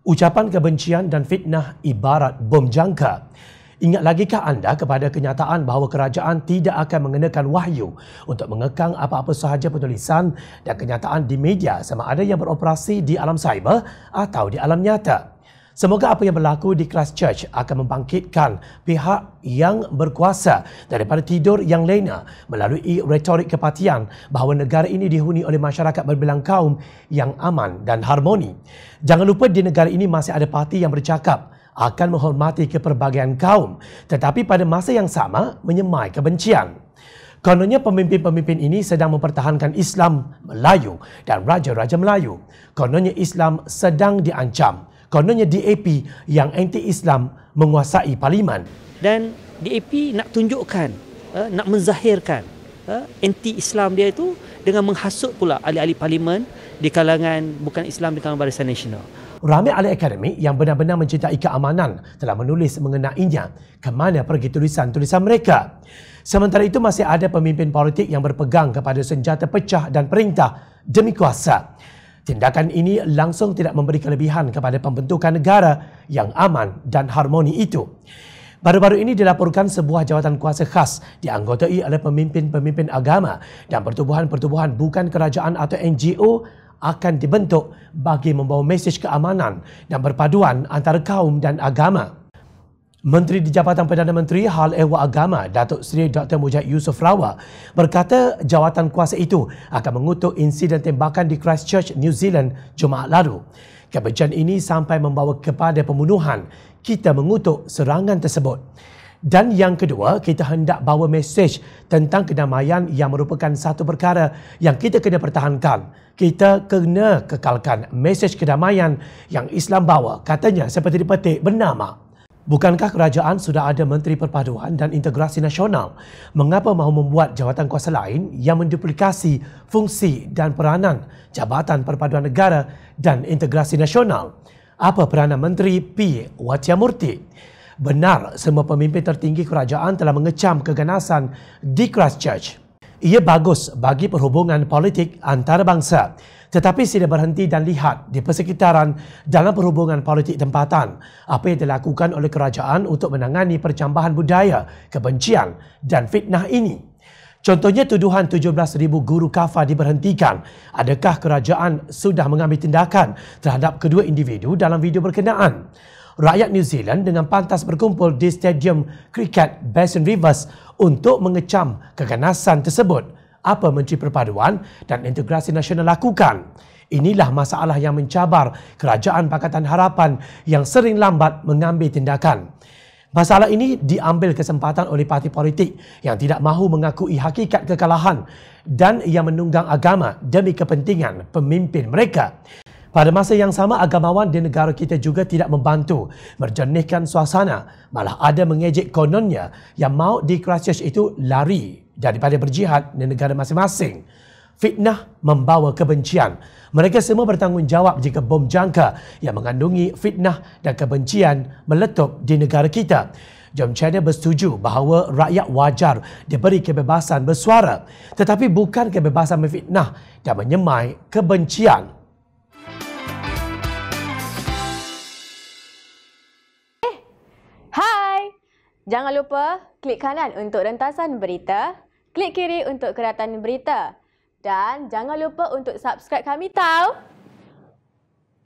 Ucapan kebencian dan fitnah ibarat bom jangka. Ingat lagikah anda kepada kenyataan bahawa kerajaan tidak akan mengenakan wahyu untuk mengekang apa-apa sahaja penulisan dan kenyataan di media sama ada yang beroperasi di alam cyber atau di alam nyata? Semoga apa yang berlaku di kelas church akan membangkitkan pihak yang berkuasa daripada tidur yang lena melalui retorik kepatian bahawa negara ini dihuni oleh masyarakat berbilang kaum yang aman dan harmoni. Jangan lupa di negara ini masih ada parti yang bercakap akan menghormati keperbagaian kaum tetapi pada masa yang sama menyemai kebencian. Kononnya pemimpin-pemimpin ini sedang mempertahankan Islam Melayu dan raja-raja Melayu. Kononnya Islam sedang diancam kononnya DAP yang anti-Islam menguasai parlimen. Dan DAP nak tunjukkan, eh, nak menzahirkan eh, anti-Islam dia itu dengan menghasut pula ahli-ahli parlimen di kalangan bukan Islam di kalangan Barisan Nasional. Ramai ahli akademik yang benar-benar mencintai keamanan telah menulis mengenainya kemana pergi tulisan-tulisan mereka. Sementara itu masih ada pemimpin politik yang berpegang kepada senjata pecah dan perintah demi kuasa. Tindakan ini langsung tidak memberi kelebihan kepada pembentukan negara yang aman dan harmoni itu. Baru-baru ini dilaporkan sebuah jawatan kuasa khas dianggotai oleh pemimpin-pemimpin agama dan pertubuhan-pertubuhan bukan kerajaan atau NGO akan dibentuk bagi membawa mesej keamanan dan perpaduan antara kaum dan agama. Menteri di Jabatan Perdana Menteri Hal Ehwal Agama Datuk Seri Dr. Mujahid Yusof Rawa berkata jawatan kuasa itu akan mengutuk insiden tembakan di Christchurch, New Zealand Jumaat lalu. Kebencian ini sampai membawa kepada pembunuhan. Kita mengutuk serangan tersebut. Dan yang kedua, kita hendak bawa mesej tentang kedamaian yang merupakan satu perkara yang kita kena pertahankan. Kita kena kekalkan mesej kedamaian yang Islam bawa, katanya seperti dipetik bernama. Bukankah kerajaan sudah ada Menteri Perpaduan dan Integrasi Nasional? Mengapa mahu membuat jawatan kuasa lain yang menduplikasi fungsi dan peranan Jabatan Perpaduan Negara dan Integrasi Nasional? Apa peranan Menteri P. Wathiamurti? Benar, semua pemimpin tertinggi kerajaan telah mengecam keganasan di Christchurch. Ia bagus bagi perhubungan politik antarabangsa. Tetapi sila berhenti dan lihat di persekitaran dalam perhubungan politik tempatan apa yang dilakukan oleh kerajaan untuk menangani percambahan budaya, kebencian dan fitnah ini. Contohnya tuduhan 17,000 guru kafa diberhentikan. Adakah kerajaan sudah mengambil tindakan terhadap kedua individu dalam video berkenaan? Rakyat New Zealand dengan pantas berkumpul di Stadium Cricket Basin Rivers untuk mengecam keganasan tersebut apa Menteri Perpaduan dan Integrasi Nasional lakukan. Inilah masalah yang mencabar Kerajaan Pakatan Harapan yang sering lambat mengambil tindakan. Masalah ini diambil kesempatan oleh parti politik yang tidak mahu mengakui hakikat kekalahan dan yang menunggang agama demi kepentingan pemimpin mereka. Pada masa yang sama, agamawan di negara kita juga tidak membantu merjernihkan suasana, malah ada mengejek kononnya yang maut di Christchurch itu lari daripada berjihad di negara masing-masing. Fitnah membawa kebencian. Mereka semua bertanggungjawab jika bom jangka yang mengandungi fitnah dan kebencian meletup di negara kita. Jom China bersetuju bahawa rakyat wajar diberi kebebasan bersuara tetapi bukan kebebasan memfitnah dan menyemai kebencian. Hai, eh, jangan lupa klik kanan untuk rentasan berita klik kiri untuk keratan berita dan jangan lupa untuk subscribe kami tau.